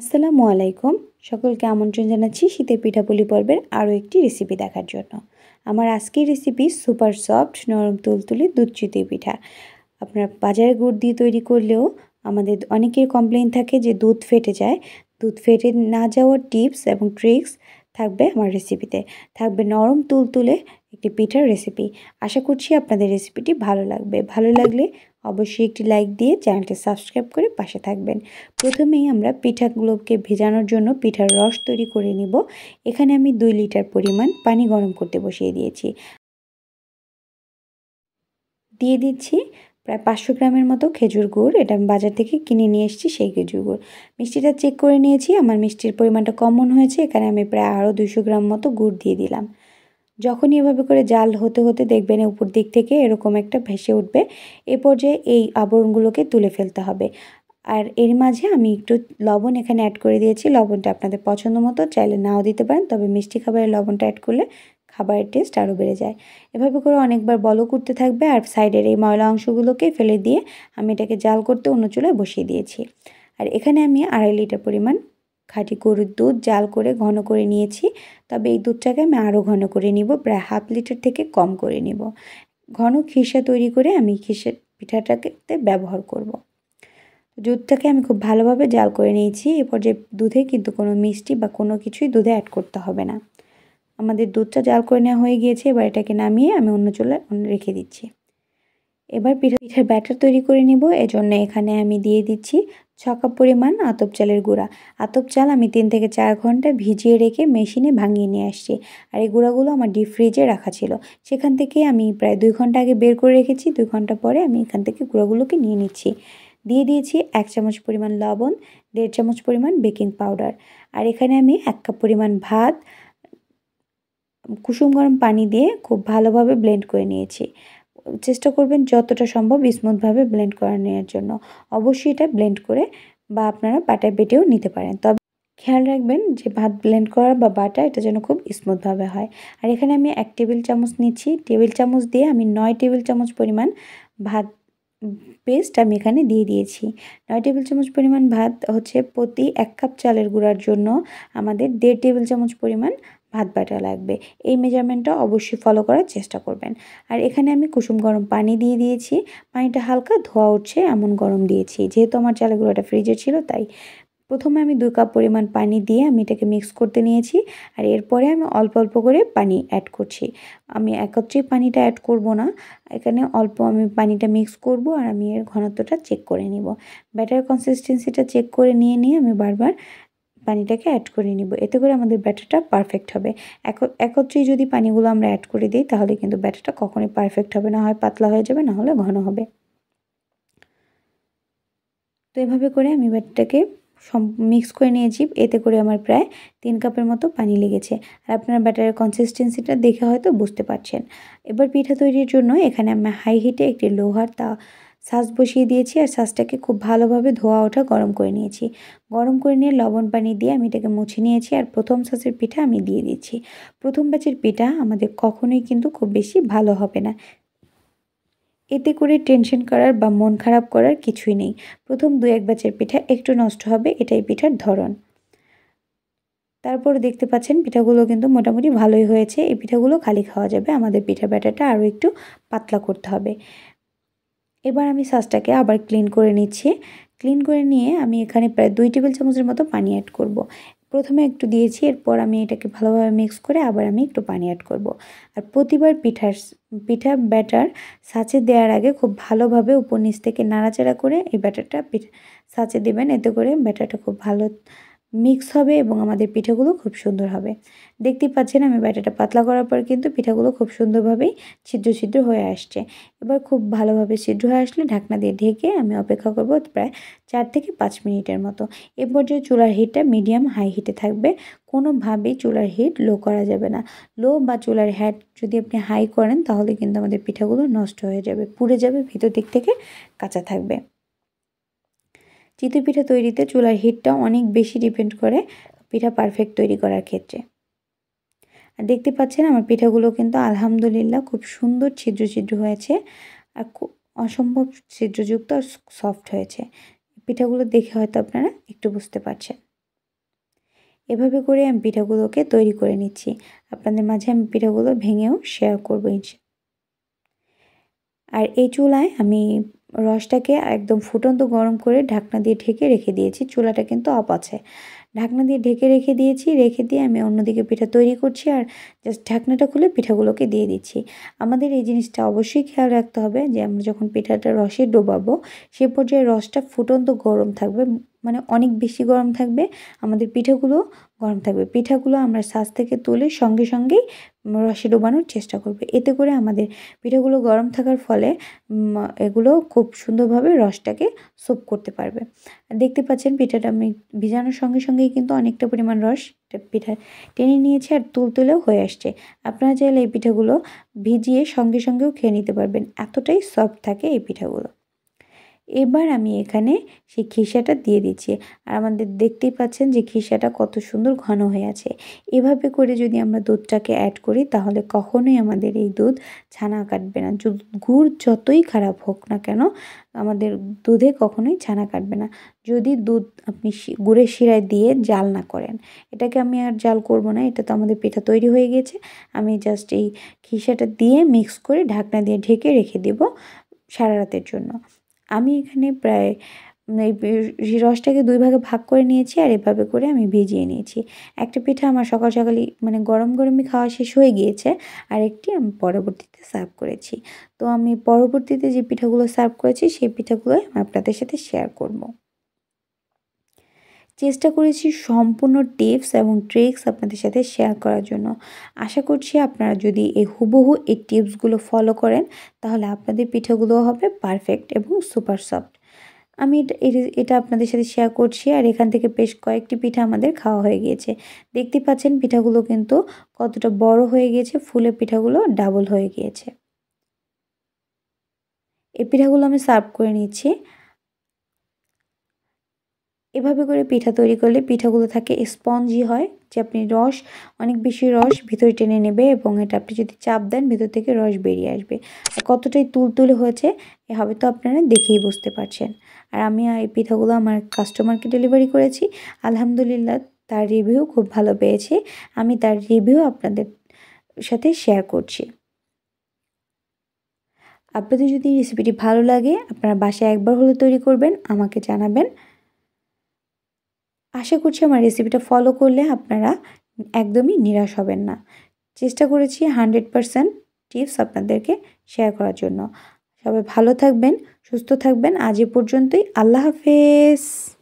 আসসালামু আলাইকুম সকলকে আমন্ত্রণ জানাচ্ছি শীতের পিঠাপুলি পর্বের আরও একটি রেসিপি দেখার জন্য আমার আজকের রেসিপি সুপার সফট নরম তুলতুলি দুধ চুতি পিঠা আপনার বাজারে গুড় দিয়ে তৈরি করলেও আমাদের অনেকের কমপ্লেন থাকে যে দুধ ফেটে যায় দুধ ফেটে না যাওয়ার টিপস এবং ট্রিক্স থাকবে আমার রেসিপিতে থাকবে নরম তুলতুলে একটি পিঠার রেসিপি আশা করছি আপনাদের রেসিপিটি ভালো লাগবে ভালো লাগলে অবশ্যই একটি লাইক দিয়ে চ্যানেলটি সাবস্ক্রাইব করে পাশে থাকবেন প্রথমেই আমরা পিঠাগুলোকে ভেজানোর জন্য পিঠার রস তৈরি করে নেব এখানে আমি দুই লিটার পরিমাণ পানি গরম করতে বসিয়ে দিয়েছি দিয়ে দিচ্ছি প্রায় পাঁচশো গ্রামের মতো খেজুর গুড় এটা আমি বাজার থেকে কিনে নিয়ে এসেছি সেই খেজুর গুড় মিষ্টিটা চেক করে নিয়েছি আমার মিষ্টির পরিমাণটা কমন হয়েছে এখানে আমি প্রায় আরও দুশো গ্রাম মতো গুড় দিয়ে দিলাম যখনই এভাবে করে জাল হতে হতে দেখবেন উপর দিক থেকে এরকম একটা ভেসে উঠবে এ পর্যায়ে এই আবরণগুলোকে তুলে ফেলতে হবে আর এর মাঝে আমি একটু লবণ এখানে অ্যাড করে দিয়েছি লবণটা আপনাদের পছন্দ মতো চাইলে নাও দিতে পারেন তবে মিষ্টি খাবারের লবণটা অ্যাড করলে খাবারের টেস্ট আরও বেড়ে যায় এভাবে করে অনেকবার বলো করতে থাকবে আর সাইডের এই ময়লা অংশগুলোকে ফেলে দিয়ে আমি এটাকে জাল করতে অন্য চুলায় বসিয়ে দিয়েছি আর এখানে আমি আড়াই লিটার পরিমাণ খাঁটি গরুর দুধ জাল করে ঘন করে নিয়েছি তবে এই দুধটাকে আমি আরও ঘন করে নিব প্রায় হাফ লিটার থেকে কম করে নিব ঘন খিসা তৈরি করে আমি খিসে পিঠাটাকে ব্যবহার করব। দুধটাকে আমি খুব ভালোভাবে জাল করে নিয়েছি এ পর্যায়ে দুধে কিন্তু কোনো মিষ্টি বা কোনো কিছুই দুধে অ্যাড করতে হবে না আমাদের দুধটা জাল করে নেওয়া হয়ে গিয়েছে এবার এটাকে নামিয়ে আমি অন্য চুলায় রেখে দিচ্ছি এবার পিঠা পিঠার ব্যাটার তৈরি করে নিব এজন্য এখানে আমি দিয়ে দিচ্ছি ছ কাপ পরিমাণ আতপ চালের গুঁড়া আতপ চাল আমি তিন থেকে চার ঘন্টা ভিজিয়ে রেখে মেশিনে ভাঙিয়ে নিয়ে আসছি আর এই গুঁড়াগুলো আমার ডিপ ফ্রিজে রাখা ছিল সেখান থেকে আমি প্রায় দুই ঘন্টা আগে বের করে রেখেছি দুই ঘন্টা পরে আমি এখান থেকে গুঁড়াগুলোকে নিয়ে নিচ্ছি দিয়ে দিয়েছি এক চামচ পরিমাণ লবণ দেড় চামচ পরিমাণ বেকিং পাউডার আর এখানে আমি এক কাপ পরিমাণ ভাত কুসুম গরম পানি দিয়ে খুব ভালোভাবে ব্লেন্ড করে নিয়েছি চেষ্টা করবেন যতটা সম্ভব স্মুথভাবে ব্লেন্ড করে নেওয়ার জন্য অবশ্যই এটা ব্লেন্ড করে বা আপনারা বাটায় বেটেও নিতে পারেন তবে খেয়াল রাখবেন যে ভাত ব্লেন্ড করা বা বাটা এটা যেন খুব স্মুথভাবে হয় আর এখানে আমি এক টেবিল চামচ নিচ্ছি টেবিল চামচ দিয়ে আমি নয় টেবিল চামচ পরিমাণ ভাত পেস্ট আমি এখানে দিয়ে দিয়েছি নয় টেবিল চামচ পরিমাণ ভাত হচ্ছে প্রতি এক কাপ চালের গুঁড়ার জন্য আমাদের দেড় টেবিল চামচ পরিমাণ ভাত বাটা লাগবে এই মেজারমেন্টটা অবশ্যই ফলো করার চেষ্টা করবেন আর এখানে আমি কুসুম গরম পানি দিয়ে দিয়েছি পানিটা হালকা ধোয়া উঠছে এমন গরম দিয়েছি যেহেতু আমার চালগুলোটা ফ্রিজে ছিল তাই প্রথমে আমি দুই কাপ পরিমাণ পানি দিয়ে আমি এটাকে মিক্স করতে নিয়েছি আর এরপরে আমি অল্প অল্প করে পানি অ্যাড করছি আমি একত্রেই পানিটা অ্যাড করব না এখানে অল্প আমি পানিটা মিক্স করব আর আমি এর ঘনত্বটা চেক করে নিব ব্যাটার কনসিস্টেন্সিটা চেক করে নিয়ে নিয়ে আমি বারবার পানিটাকে অ্যাড করে নিব এতে করে আমাদের ব্যাটারটা পারফেক্ট হবে একত্রেই যদি পানিগুলো আমরা অ্যাড করে দিই তাহলে কিন্তু ব্যাটারটা কখনোই পারফেক্ট হবে না হয় পাতলা হয়ে যাবে না হলে ঘন হবে তো এভাবে করে আমি ব্যাটারটাকে মিক্স করে নিয়েছি এতে করে আমার প্রায় তিন কাপের মতো পানি লেগেছে আর আপনার ব্যাটারের কনসিস্টেন্সিটা দেখে হয়তো বুঝতে পারছেন এবার পিঠা তৈরির জন্য এখানে আমি হাই হিটে একটি লোহার তা শাঁস বসিয়ে দিয়েছি আর শাঁসটাকে খুব ভালোভাবে ধোয়া ওঠা গরম করে নিয়েছি গরম করে নিয়ে লবণ পানি দিয়ে আমি এটাকে মুছে নিয়েছি আর প্রথম শাঁসের পিঠা আমি দিয়ে দিচ্ছি প্রথম ব্যাচের পিঠা আমাদের কখনোই কিন্তু খুব বেশি ভালো হবে না এতে করে টেনশন করার বা মন খারাপ করার কিছুই নেই প্রথম দু এক ব্যাচের পিঠা একটু নষ্ট হবে এটাই পিঠার ধরন তারপর দেখতে পাচ্ছেন পিঠাগুলো কিন্তু মোটামুটি ভালোই হয়েছে এই পিঠাগুলো খালি খাওয়া যাবে আমাদের পিঠা ব্যাটাটা আরও একটু পাতলা করতে হবে এবার আমি সাজটাকে আবার ক্লিন করে নিচ্ছি ক্লিন করে নিয়ে আমি এখানে প্রায় দুই টেবিল চামচের মতো পানি অ্যাড করব। প্রথমে একটু দিয়েছি এরপর আমি এটাকে ভালোভাবে মিক্স করে আবার আমি একটু পানি অ্যাড করব। আর প্রতিবার পিঠার পিঠা ব্যাটার সাঁচে দেওয়ার আগে খুব ভালোভাবে উপর নিচ থেকে নাড়াচাড়া করে এই ব্যাটারটা পিঠা সাঁচে দেবেন এতে করে ব্যাটারটা খুব ভালো মিক্স হবে এবং আমাদের পিঠাগুলো খুব সুন্দর হবে দেখতে পাচ্ছেন আমি ব্যাটাটা পাতলা করার পর কিন্তু পিঠাগুলো খুব সুন্দরভাবেই ছিদ্র ছিদ্র হয়ে আসছে এবার খুব ভালোভাবে ছিদ্র হয়ে আসলে ঢাকনা দিয়ে ঢেকে আমি অপেক্ষা করব প্রায় চার থেকে পাঁচ মিনিটের মতো এ পর্যায়ে চুলার হিটটা মিডিয়াম হাই হিটে থাকবে কোনোভাবেই চুলার হিট লো করা যাবে না লো বা চুলার হ্যাট যদি আপনি হাই করেন তাহলে কিন্তু আমাদের পিঠাগুলো নষ্ট হয়ে যাবে পুড়ে যাবে ভিতর দিক থেকে কাঁচা থাকবে চিতই পিঠা তৈরিতে চুলার হিটটা অনেক বেশি ডিপেন্ড করে পিঠা পারফেক্ট তৈরি করার ক্ষেত্রে আর দেখতে পাচ্ছেন আমার পিঠাগুলো কিন্তু আলহামদুলিল্লাহ খুব সুন্দর ছিদ্র ছিদ্র হয়েছে আর খুব অসম্ভব ছিদ্রযুক্ত আর সফট হয়েছে পিঠাগুলো দেখে হয়তো আপনারা একটু বুঝতে পারছেন এভাবে করে আমি পিঠাগুলোকে তৈরি করে নিচ্ছি আপনাদের মাঝে আমি পিঠাগুলো ভেঙেও শেয়ার করবো আর এই চুলায় আমি রসটাকে একদম ফুটন্ত গরম করে ঢাকনা দিয়ে ঢেকে রেখে দিয়েছি চুলাটা কিন্তু অপ আছে ঢাকনা দিয়ে ঢেকে রেখে দিয়েছি রেখে দিয়ে আমি অন্যদিকে পিঠা তৈরি করছি আর জাস্ট ঢাকনাটা খুলে পিঠাগুলোকে দিয়ে দিচ্ছি আমাদের এই জিনিসটা অবশ্যই খেয়াল রাখতে হবে যে আমরা যখন পিঠাটা রসে ডোবাবো সে পর্যায়ে রসটা ফুটন্ত গরম থাকবে মানে অনেক বেশি গরম থাকবে আমাদের পিঠাগুলো গরম থাকবে পিঠাগুলো আমরা সাজ থেকে তুলে সঙ্গে সঙ্গেই রসে ডোবানোর চেষ্টা করবে এতে করে আমাদের পিঠাগুলো গরম থাকার ফলে এগুলো খুব সুন্দরভাবে রসটাকে সোপ করতে পারবে দেখতে পাচ্ছেন পিঠাটা আমি ভিজানোর সঙ্গে সঙ্গেই কিন্তু অনেকটা পরিমাণ রস পিঠা টেনে নিয়েছে আর তুলতুলেও হয়ে আসছে আপনারা চাইলে এই পিঠাগুলো ভিজিয়ে সঙ্গে সঙ্গেও খেয়ে নিতে পারবেন এতটাই সফট থাকে এই পিঠাগুলো এবার আমি এখানে সেই খিসাটা দিয়ে দিচ্ছি আর আমাদের দেখতেই পাচ্ছেন যে খিসাটা কত সুন্দর ঘন হয়ে আছে এভাবে করে যদি আমরা দুধটাকে অ্যাড করি তাহলে কখনোই আমাদের এই দুধ ছানা কাটবে না গুড় যতই খারাপ হোক না কেন আমাদের দুধে কখনোই ছানা কাটবে না যদি দুধ আপনি গুড়ের শিরায় দিয়ে জাল না করেন এটাকে আমি আর জাল করব না এটা তো আমাদের পিঠা তৈরি হয়ে গেছে আমি জাস্ট এই খিসাটা দিয়ে মিক্স করে ঢাকনা দিয়ে ঢেকে রেখে দেব সারা রাতের জন্য আমি এখানে প্রায় এই রসটাকে দুই ভাগে ভাগ করে নিয়েছি আর এভাবে করে আমি ভিজিয়ে নিয়েছি একটা পিঠা আমার সকাল সকালই মানে গরম গরমই খাওয়া শেষ হয়ে গিয়েছে আর একটি আমি পরবর্তীতে সার্ভ করেছি তো আমি পরবর্তীতে যে পিঠাগুলো সার্ভ করেছি সেই পিঠাগুলোই আপনাদের সাথে শেয়ার করব চেষ্টা করেছি সম্পূর্ণ টিপস এবং ট্রিক্স আপনাদের সাথে শেয়ার করার জন্য আশা করছি আপনারা যদি এই হুবহু এই টিপসগুলো ফলো করেন তাহলে আপনাদের পিঠেগুলো হবে পারফেক্ট এবং সুপার সফট আমি এটা আপনাদের সাথে শেয়ার করছি আর এখান থেকে বেশ কয়েকটি পিঠা আমাদের খাওয়া হয়ে গিয়েছে দেখতে পাচ্ছেন পিঠাগুলো কিন্তু কতটা বড় হয়ে গিয়েছে ফুলে পিঠাগুলো ডাবল হয়ে গিয়েছে এই পিঠাগুলো আমি সার্ভ করে নিচ্ছি এভাবে করে পিঠা তৈরি করলে পিঠাগুলো থাকে স্পঞ্জি হয় যে আপনি রস অনেক বেশি রস ভিতরে টেনে নেবে এবং এটা আপনি যদি চাপ দেন ভিতর থেকে রস বেরিয়ে আসবে আর কতটাই তুলতুলে হয়েছে এ হবে তো আপনারা দেখেই বুঝতে পারছেন আর আমি এই পিঠাগুলো আমার কাস্টমারকে ডেলিভারি করেছি আলহামদুলিল্লাহ তার রিভিউ খুব ভালো পেয়েছে আমি তার রিভিউ আপনাদের সাথে শেয়ার করছি আপনাদের যদি রেসিপিটি ভালো লাগে আপনারা বাসায় একবার হলে তৈরি করবেন আমাকে জানাবেন আশা করছি আমার রেসিপিটা ফলো করলে আপনারা একদমই নিরাশ হবেন না চেষ্টা করেছি হান্ড্রেড পারসেন্ট টিপস আপনাদেরকে শেয়ার করার জন্য সবাই ভালো থাকবেন সুস্থ থাকবেন আজ এ পর্যন্তই আল্লাহ হাফেজ